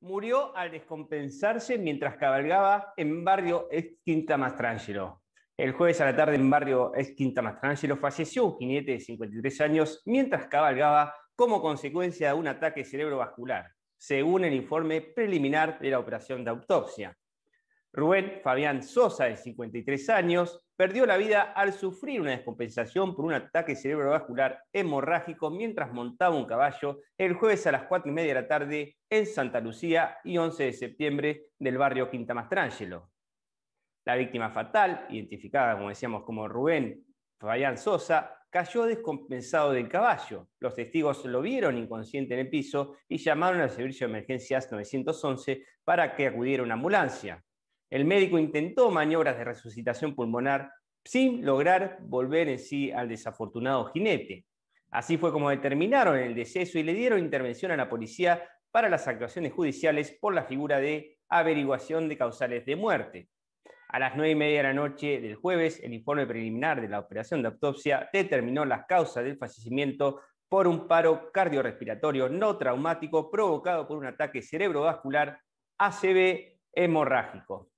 murió al descompensarse mientras cabalgaba en barrio Esquinta Mastrangelo. El jueves a la tarde en barrio Esquinta Mastrangelo falleció un jinete de 53 años mientras cabalgaba como consecuencia de un ataque cerebrovascular, según el informe preliminar de la operación de autopsia. Rubén Fabián Sosa, de 53 años, perdió la vida al sufrir una descompensación por un ataque cerebrovascular hemorrágico mientras montaba un caballo el jueves a las 4 y media de la tarde en Santa Lucía y 11 de septiembre del barrio Quinta Mastrangelo. La víctima fatal, identificada como decíamos como Rubén Fabián Sosa, cayó descompensado del caballo. Los testigos lo vieron inconsciente en el piso y llamaron al servicio de emergencias 911 para que acudiera una ambulancia. El médico intentó maniobras de resucitación pulmonar sin lograr volver en sí al desafortunado jinete. Así fue como determinaron el deceso y le dieron intervención a la policía para las actuaciones judiciales por la figura de averiguación de causales de muerte. A las nueve y media de la noche del jueves, el informe preliminar de la operación de autopsia determinó las causas del fallecimiento por un paro cardiorrespiratorio no traumático provocado por un ataque cerebrovascular ACV hemorrágico.